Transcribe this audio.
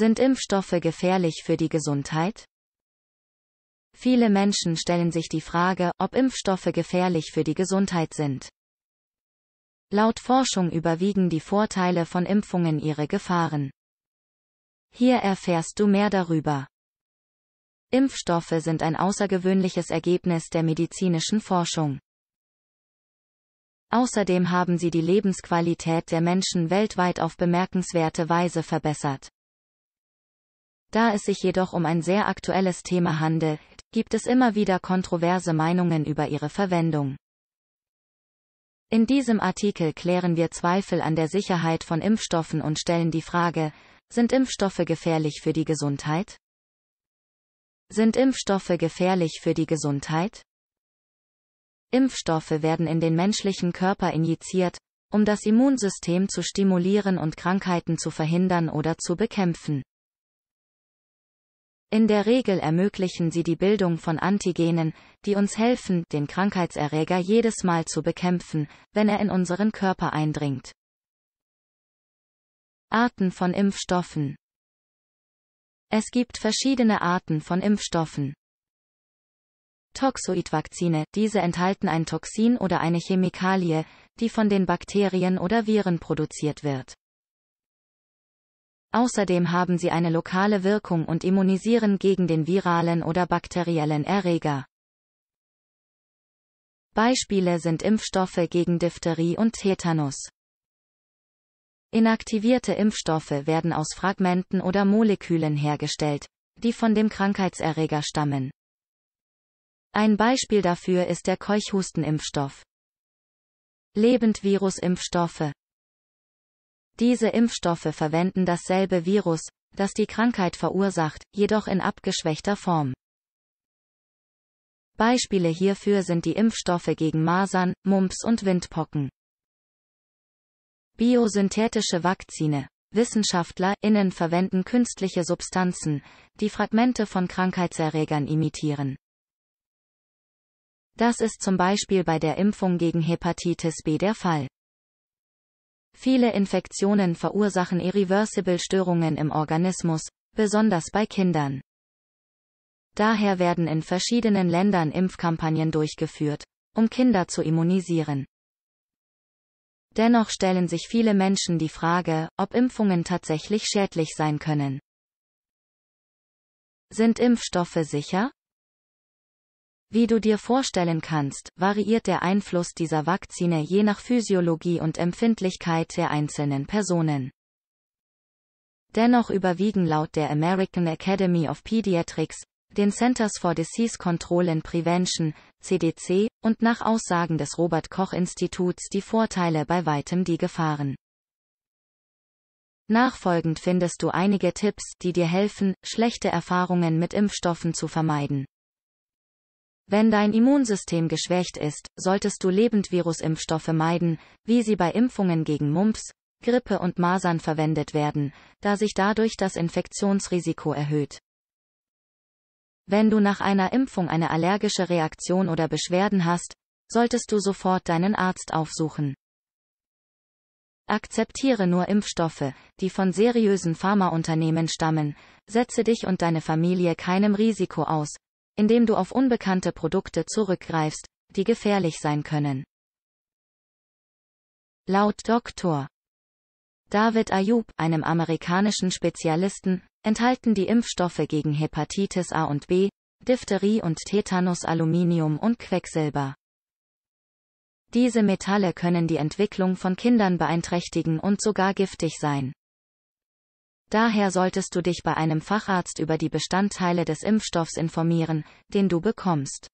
Sind Impfstoffe gefährlich für die Gesundheit? Viele Menschen stellen sich die Frage, ob Impfstoffe gefährlich für die Gesundheit sind. Laut Forschung überwiegen die Vorteile von Impfungen ihre Gefahren. Hier erfährst du mehr darüber. Impfstoffe sind ein außergewöhnliches Ergebnis der medizinischen Forschung. Außerdem haben sie die Lebensqualität der Menschen weltweit auf bemerkenswerte Weise verbessert. Da es sich jedoch um ein sehr aktuelles Thema handelt, gibt es immer wieder kontroverse Meinungen über ihre Verwendung. In diesem Artikel klären wir Zweifel an der Sicherheit von Impfstoffen und stellen die Frage, sind Impfstoffe gefährlich für die Gesundheit? Sind Impfstoffe gefährlich für die Gesundheit? Impfstoffe werden in den menschlichen Körper injiziert, um das Immunsystem zu stimulieren und Krankheiten zu verhindern oder zu bekämpfen. In der Regel ermöglichen sie die Bildung von Antigenen, die uns helfen, den Krankheitserreger jedes Mal zu bekämpfen, wenn er in unseren Körper eindringt. Arten von Impfstoffen Es gibt verschiedene Arten von Impfstoffen. Toxoidvakzine, diese enthalten ein Toxin oder eine Chemikalie, die von den Bakterien oder Viren produziert wird. Außerdem haben sie eine lokale Wirkung und immunisieren gegen den viralen oder bakteriellen Erreger. Beispiele sind Impfstoffe gegen Diphtherie und Tetanus. Inaktivierte Impfstoffe werden aus Fragmenten oder Molekülen hergestellt, die von dem Krankheitserreger stammen. Ein Beispiel dafür ist der Keuchhustenimpfstoff. Lebendvirusimpfstoffe diese Impfstoffe verwenden dasselbe Virus, das die Krankheit verursacht, jedoch in abgeschwächter Form. Beispiele hierfür sind die Impfstoffe gegen Masern, Mumps und Windpocken. Biosynthetische Vakzine. WissenschaftlerInnen verwenden künstliche Substanzen, die Fragmente von Krankheitserregern imitieren. Das ist zum Beispiel bei der Impfung gegen Hepatitis B der Fall. Viele Infektionen verursachen irreversible Störungen im Organismus, besonders bei Kindern. Daher werden in verschiedenen Ländern Impfkampagnen durchgeführt, um Kinder zu immunisieren. Dennoch stellen sich viele Menschen die Frage, ob Impfungen tatsächlich schädlich sein können. Sind Impfstoffe sicher? Wie du dir vorstellen kannst, variiert der Einfluss dieser Vakzine je nach Physiologie und Empfindlichkeit der einzelnen Personen. Dennoch überwiegen laut der American Academy of Pediatrics, den Centers for Disease Control and Prevention, CDC, und nach Aussagen des Robert Koch Instituts die Vorteile bei weitem die Gefahren. Nachfolgend findest du einige Tipps, die dir helfen, schlechte Erfahrungen mit Impfstoffen zu vermeiden. Wenn dein Immunsystem geschwächt ist, solltest du Lebendvirusimpfstoffe meiden, wie sie bei Impfungen gegen Mumps, Grippe und Masern verwendet werden, da sich dadurch das Infektionsrisiko erhöht. Wenn du nach einer Impfung eine allergische Reaktion oder Beschwerden hast, solltest du sofort deinen Arzt aufsuchen. Akzeptiere nur Impfstoffe, die von seriösen Pharmaunternehmen stammen, setze dich und deine Familie keinem Risiko aus, indem du auf unbekannte Produkte zurückgreifst, die gefährlich sein können. Laut Dr. David Ayub, einem amerikanischen Spezialisten, enthalten die Impfstoffe gegen Hepatitis A und B, Diphtherie und Tetanus Aluminium und Quecksilber. Diese Metalle können die Entwicklung von Kindern beeinträchtigen und sogar giftig sein. Daher solltest du dich bei einem Facharzt über die Bestandteile des Impfstoffs informieren, den du bekommst.